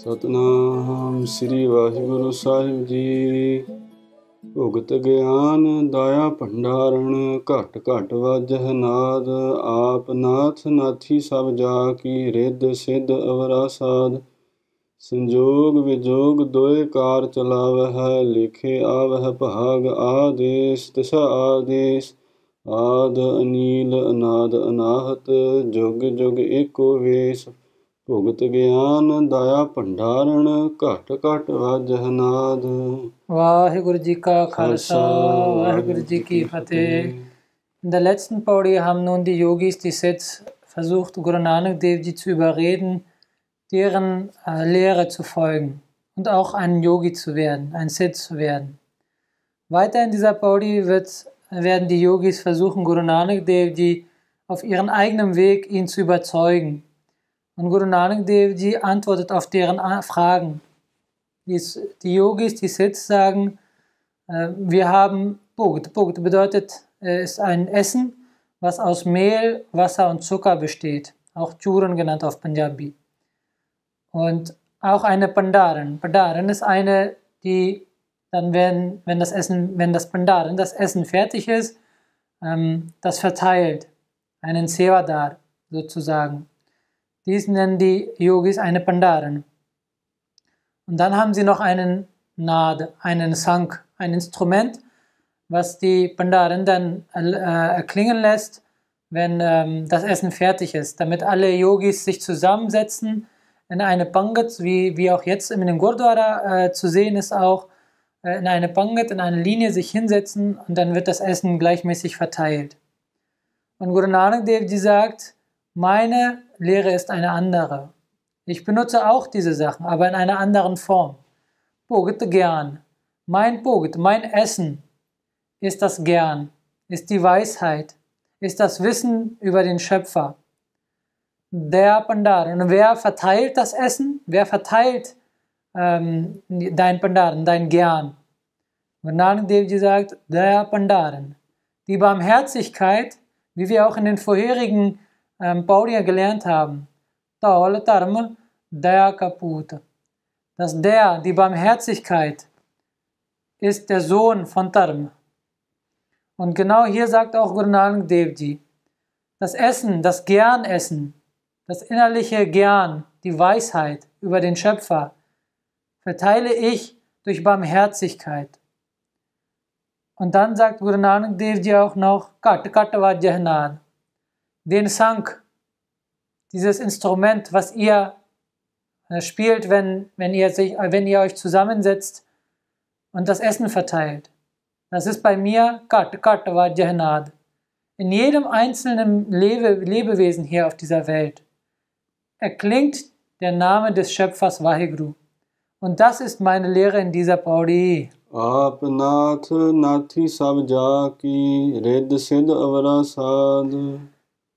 ਸਤਨਾਮ ਸ੍ਰੀ ਵਾਹਿਗੁਰੂ ਸਾਹਿਬ ਜੀ ਭੁਗਤ ਗਿਆਨ ਦਾਇਆ ਭੰਡਾਰਣ ਘਟ ਘਟ ਵਜਹ ਨਾਦ ਆਪ ਨਾਥ ਨਾਥੀ ਸਭ ਜਾ ਕੀ ਰਿੱਧ ਸਿੱਧ ਅਵਰਾ ਸਾਧ ਸੰਜੋਗ ਵਿਜੋਗ ਦੋਏ ਕਾਰ ਚਲਾਵਹਿ ਲਿਖੇ ਆਵਹਿ ਭਾਗ ਆਦੇਸ਼ ਤਿਸਾ ਆਦੇਸ਼ ਆਦ ਅਨੀਲ ਅਨਾਦ ਅਨਾਹਤ ਜੁਗ ਜੁਗ ਏਕੋ ਵੇਸ ਭੁਗਤ ਗਿਆਨ ਦਇਆ ਭੰਡਾਰਣ ਘਟ ਘਟ ਵਾਜਹ ਨਾਦ ਵਾਹਿਗੁਰੂ ਜੀ ਕਾ ਖਾਲਸਾ ਵਾਹਿਗੁਰੂ ਜੀ ਕੀ ਫਤਿਹ In der ਪੌੜੀ ਹਮ ਨੂੰ ਦੀ ਯੋਗੀ Yogis die Sets ਗੁਰੂ ਨਾਨਕ ਦੇਵ ਜੀ Ji zu ਰੇਡਨ deren äh, Lehre zu folgen und auch ein Yogi zu werden, ein Siddh zu werden. Weiter in dieser Pauli wird, werden die Yogis versuchen, Guru Nanak Dev auf ihren eigenen Weg ihn zu überzeugen. Und Guru Nanak Dev antwortet auf deren äh, Fragen. Die, die Yogis, die Siddhs sagen, äh, wir haben Bhugt. Bhugt bedeutet, äh, ist ein Essen, was aus Mehl, Wasser und Zucker besteht. Auch Churan genannt auf Punjabi. Und auch eine Pandaren. Pandaren ist eine, die dann, wenn, wenn das Essen, wenn das Pandaren, das Essen fertig ist, ähm, das verteilt. Einen Sevadar sozusagen. Dies nennen die Yogis eine Pandaren. Und dann haben sie noch einen Nad, einen Sank, ein Instrument, was die Pandaren dann äh, erklingen lässt, wenn ähm, das Essen fertig ist, damit alle Yogis sich zusammensetzen in eine Pangat, wie, wie auch jetzt in dem Gurdwara äh, zu sehen ist, auch äh, in eine Pangat, in eine Linie sich hinsetzen und dann wird das Essen gleichmäßig verteilt. Und Guru Nanak Dev Ji sagt, meine Lehre ist eine andere. Ich benutze auch diese Sachen, aber in einer anderen Form. Bogit gern. Mein Bogit, mein Essen ist das Gern, ist die Weisheit, ist das Wissen über den Schöpfer der Pandaren. wer verteilt das Essen? Wer verteilt ähm, dein Pandaren, dein Gern? Und Nanak Devji sagt, der Pandaren. Die Barmherzigkeit, wie wir auch in den vorherigen ähm, Paulia gelernt haben, Taul Dharma, der Kaput. Dass der, die Barmherzigkeit, ist der Sohn von Dharma. Und genau hier sagt auch Guru Nanak Devji, das Essen, das Gernessen, das innerliche Gern, die Weisheit über den Schöpfer, verteile ich durch Barmherzigkeit. Und dann sagt Guru Nanak Dev Ji auch noch, Kat Katwa Jahnan, den Sank, dieses Instrument, was ihr äh, spielt, wenn, wenn, ihr sich, wenn ihr euch zusammensetzt und das Essen verteilt. Das ist bei mir Kat Katwa Jahnad. In jedem einzelnen Lebe, Lebewesen hier auf dieser Welt erklingt der Name des Schöpfers Vaheguru. Und das ist meine Lehre in dieser Paudi.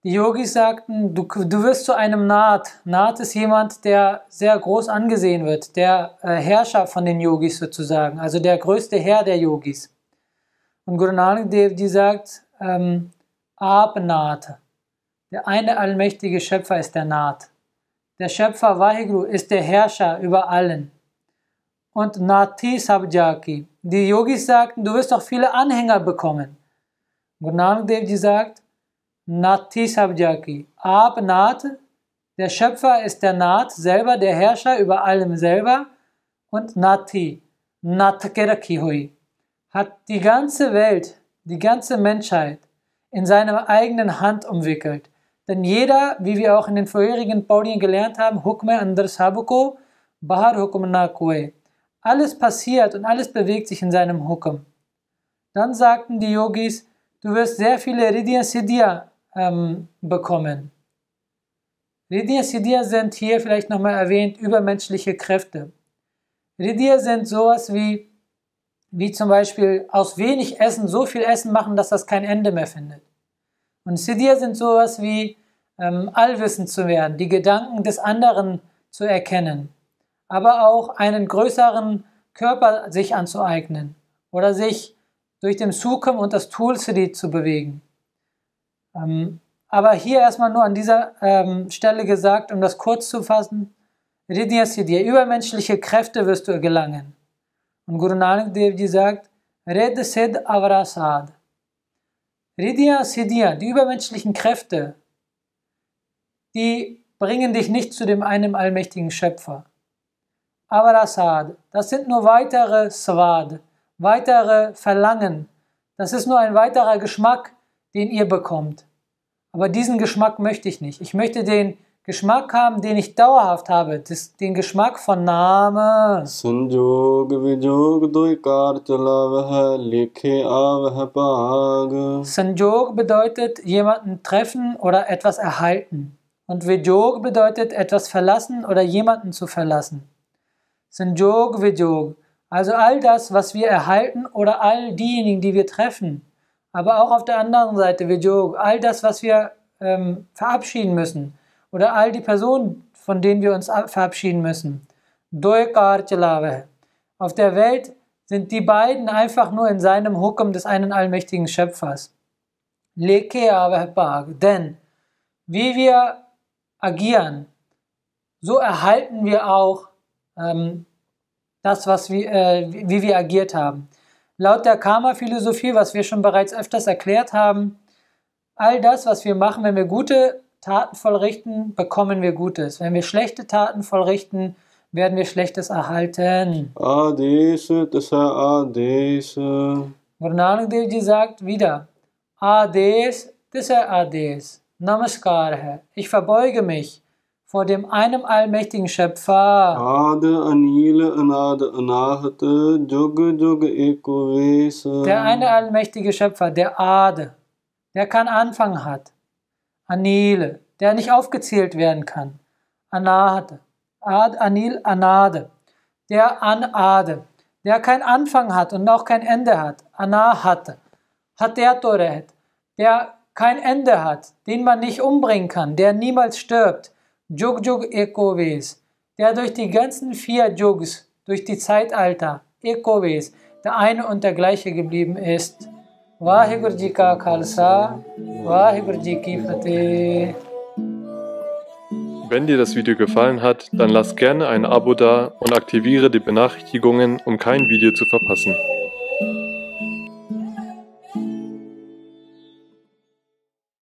Die Yogis sagten, du, du wirst zu einem Naht. Naht ist jemand, der sehr groß angesehen wird, der äh, Herrscher von den Yogis sozusagen, also der größte Herr der Yogis. Und Guru Nanak Dev, die sagt, ähm, Abnath, der eine allmächtige Schöpfer ist der Naht. Der Schöpfer Vahigru ist der Herrscher über allen. Und Nati Sabjaki. Die Yogis sagten, du wirst auch viele Anhänger bekommen. Guru Nanak Dev sagt, Nati Sabjaki. Ab Nath, der Schöpfer ist der Nath selber, der Herrscher über allem selber. Und Nati, Nath Keraki Hui, hat die ganze Welt, die ganze Menschheit in seiner eigenen Hand umwickelt. Denn jeder, wie wir auch in den vorherigen Paudien gelernt haben, Hukme andar sabuko, bahar hukum nakwe. Alles passiert und alles bewegt sich in seinem Hukum. Dann sagten die Yogis, du wirst sehr viele Ridya Siddhya ähm, bekommen. Ridya Siddhya sind hier vielleicht nochmal erwähnt, übermenschliche Kräfte. Ridya sind sowas wie, wie zum Beispiel aus wenig Essen so viel Essen machen, dass das kein Ende mehr findet. Und Siddhya sind sowas wie ähm, allwissend zu werden, die Gedanken des anderen zu erkennen, aber auch einen größeren Körper sich anzueignen oder sich durch den Sukum und das Tulsidi zu bewegen. Ähm, aber hier erstmal nur an dieser ähm, Stelle gesagt, um das kurz zu fassen, Ridhyasiddhi, übermenschliche Kräfte wirst du gelangen. Und Guru Nanak Dev sagt, Red Sid Avrasad. Ridya Siddhya, die übermenschlichen Kräfte, die bringen dich nicht zu dem einen allmächtigen Schöpfer. Aber das das sind nur weitere Swad, weitere Verlangen. Das ist nur ein weiterer Geschmack, den ihr bekommt. Aber diesen Geschmack möchte ich nicht. Ich möchte den Geschmack haben, den ich dauerhaft habe, das, den Geschmack von Name. Sanjog bedeutet jemanden treffen oder etwas erhalten. Und Vidyog bedeutet etwas verlassen oder jemanden zu verlassen. Sanjog Vidyog. Also all das, was wir erhalten oder all diejenigen, die wir treffen. Aber auch auf der anderen Seite Vidyog. All das, was wir ähm, verabschieden müssen. Oder all die Personen, von denen wir uns verabschieden müssen. Doikar Chalave. Auf der Welt sind die beiden einfach nur in seinem Hukum des einen allmächtigen Schöpfers. Leke Avahbag. Denn wie wir agieren, so erhalten wir auch ähm, das, was wir, äh, wie wir agiert haben. Laut der Karma-Philosophie, was wir schon bereits öfters erklärt haben, all das, was wir machen, wenn wir gute Taten vollrichten, bekommen wir Gutes. Wenn wir schlechte Taten vollrichten, werden wir Schlechtes erhalten. Adese, das Adese. Guru Nanak Dev sagt wieder, Ades, das Ades. Namaskar, Herr. Ich verbeuge mich vor dem einem allmächtigen Schöpfer. Der eine allmächtige Schöpfer, der Ade, der keinen Anfang hat. Anile, der nicht aufgezählt werden kann. Anade, Ad, Anil, Anade, der Anade, der keinen Anfang hat und auch kein Ende hat. Anahate, hat der Hateatorehet, der kein Ende hat, den man nicht umbringen kann, der niemals stirbt, Jug Ekoves, der durch die ganzen vier Jugs, durch die Zeitalter, Ekoves, der eine und der gleiche geblieben ist. Waheguru Ka Khalsa, Waheguru Ki Fateh. Wenn dir das Video gefallen hat, dann lass gerne ein Abo da und aktiviere die Benachrichtigungen, um kein Video zu verpassen.